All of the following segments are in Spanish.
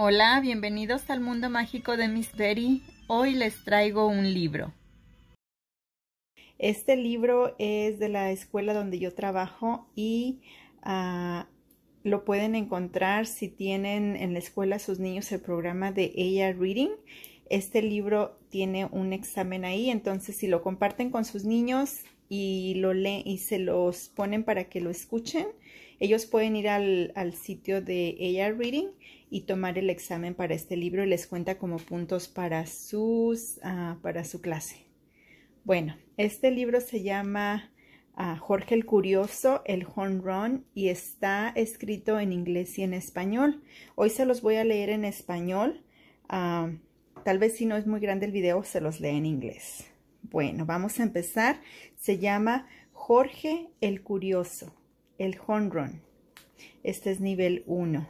Hola, bienvenidos al mundo mágico de Miss Berry. Hoy les traigo un libro. Este libro es de la escuela donde yo trabajo y ah, lo pueden encontrar si tienen en la escuela sus niños el programa de ella Reading. Este libro tiene un examen ahí, entonces si lo comparten con sus niños, y, lo y se los ponen para que lo escuchen, ellos pueden ir al, sitio de AR Reading y tomar el examen para este libro y les cuenta como puntos para, sus, ah, para su clase. Bueno, este libro se llama ah, Jorge el Curioso, el Home Run y está escrito en inglés y en español. Hoy se los voy a leer en español. Ah, tal vez si no es muy grande el video, se los lee en inglés. Bueno, vamos a empezar. Se llama Jorge el Curioso, el Honron. Este es nivel 1.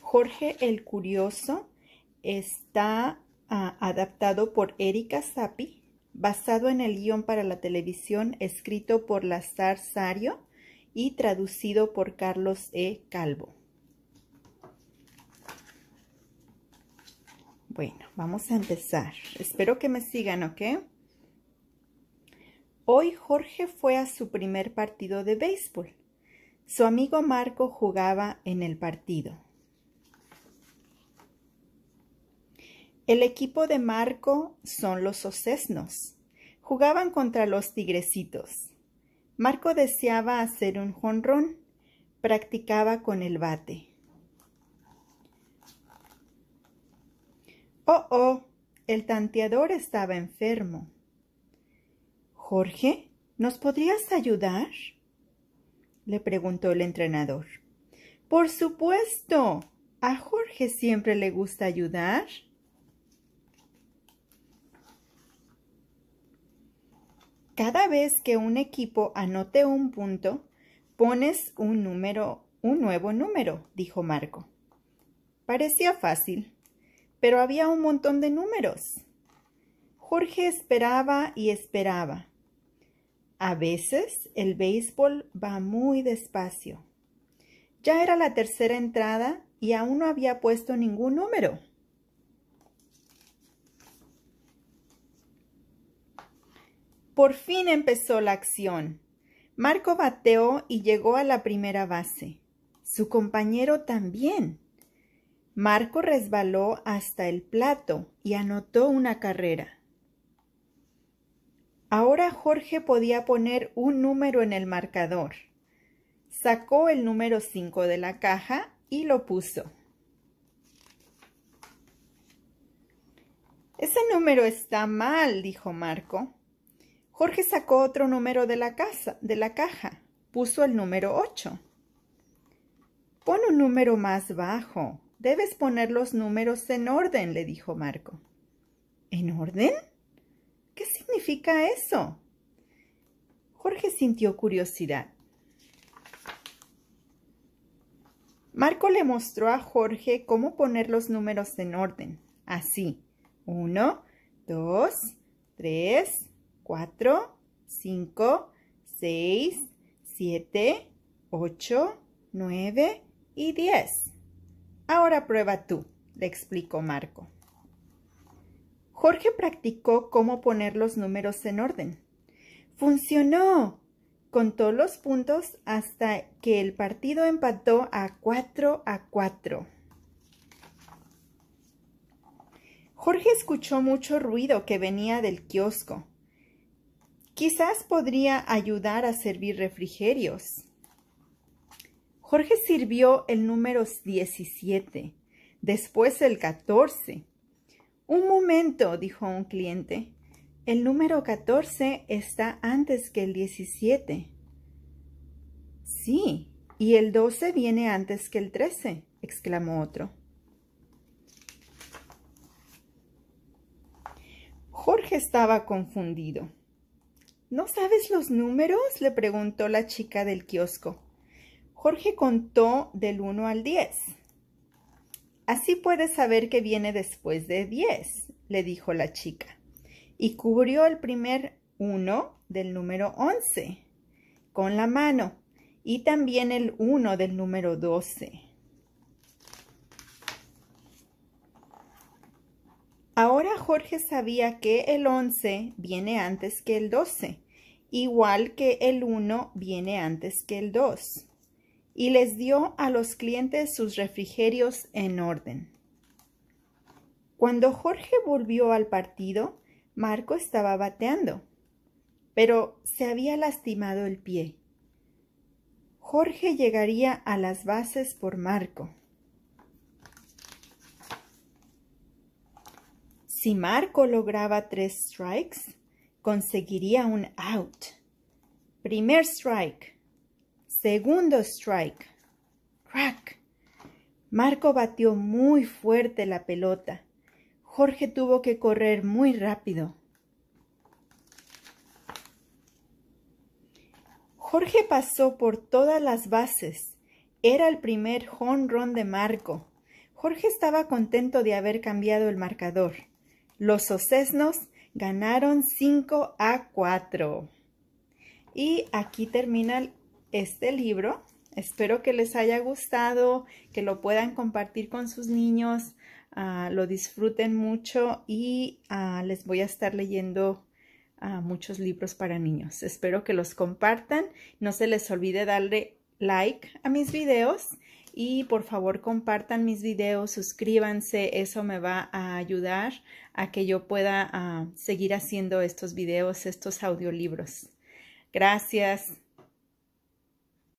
Jorge el Curioso está ah, adaptado por Erika Sapi, basado en el guión para la televisión escrito por Lazar Sario y traducido por Carlos E. Calvo. Bueno, vamos a empezar. Espero que me sigan, ¿ok? Hoy Jorge fue a su primer partido de béisbol. Su amigo Marco jugaba en el partido. El equipo de Marco son los Ocesnos. Jugaban contra los Tigrecitos. Marco deseaba hacer un jonrón. Practicaba con el bate. Oh, oh, el tanteador estaba enfermo. Jorge, ¿nos podrías ayudar? le preguntó el entrenador. Por supuesto. A Jorge siempre le gusta ayudar. Cada vez que un equipo anote un punto, pones un número, un nuevo número, dijo Marco. Parecía fácil pero había un montón de números. Jorge esperaba y esperaba. A veces el béisbol va muy despacio. Ya era la tercera entrada y aún no había puesto ningún número. Por fin empezó la acción. Marco bateó y llegó a la primera base. Su compañero también. Marco resbaló hasta el plato y anotó una carrera. Ahora Jorge podía poner un número en el marcador. Sacó el número 5 de la caja y lo puso. Ese número está mal, dijo Marco. Jorge sacó otro número de la, casa, de la caja. Puso el número 8. Pon un número más bajo, Debes poner los números en orden, le dijo Marco. ¿En orden? ¿Qué significa eso? Jorge sintió curiosidad. Marco le mostró a Jorge cómo poner los números en orden. Así. 1, 2, 3, 4, 5, 6, 7, 8, 9 y 10. Ahora prueba tú, le explicó Marco. Jorge practicó cómo poner los números en orden. ¡Funcionó! Contó los puntos hasta que el partido empató a 4 a 4. Jorge escuchó mucho ruido que venía del kiosco. Quizás podría ayudar a servir refrigerios. Jorge sirvió el número 17, después el 14. Un momento, dijo un cliente, el número 14 está antes que el 17. Sí, y el 12 viene antes que el 13, exclamó otro. Jorge estaba confundido. ¿No sabes los números? le preguntó la chica del kiosco. Jorge contó del 1 al 10. Así puedes saber que viene después de 10, le dijo la chica. Y cubrió el primer 1 del número 11 con la mano y también el 1 del número 12. Ahora Jorge sabía que el 11 viene antes que el 12, igual que el 1 viene antes que el 2 y les dio a los clientes sus refrigerios en orden. Cuando Jorge volvió al partido, Marco estaba bateando, pero se había lastimado el pie. Jorge llegaría a las bases por Marco. Si Marco lograba tres strikes, conseguiría un out. Primer strike. Segundo strike. Crack. Marco batió muy fuerte la pelota. Jorge tuvo que correr muy rápido. Jorge pasó por todas las bases. Era el primer run de Marco. Jorge estaba contento de haber cambiado el marcador. Los Ocesnos ganaron 5 a 4. Y aquí termina el este libro. Espero que les haya gustado, que lo puedan compartir con sus niños, ah, lo disfruten mucho y ah, les voy a estar leyendo ah, muchos libros para niños. Espero que los compartan. No se les olvide darle like a mis videos y por favor compartan mis videos, suscríbanse, eso me va a ayudar a que yo pueda seguir haciendo estos videos, estos audiolibros. Gracias.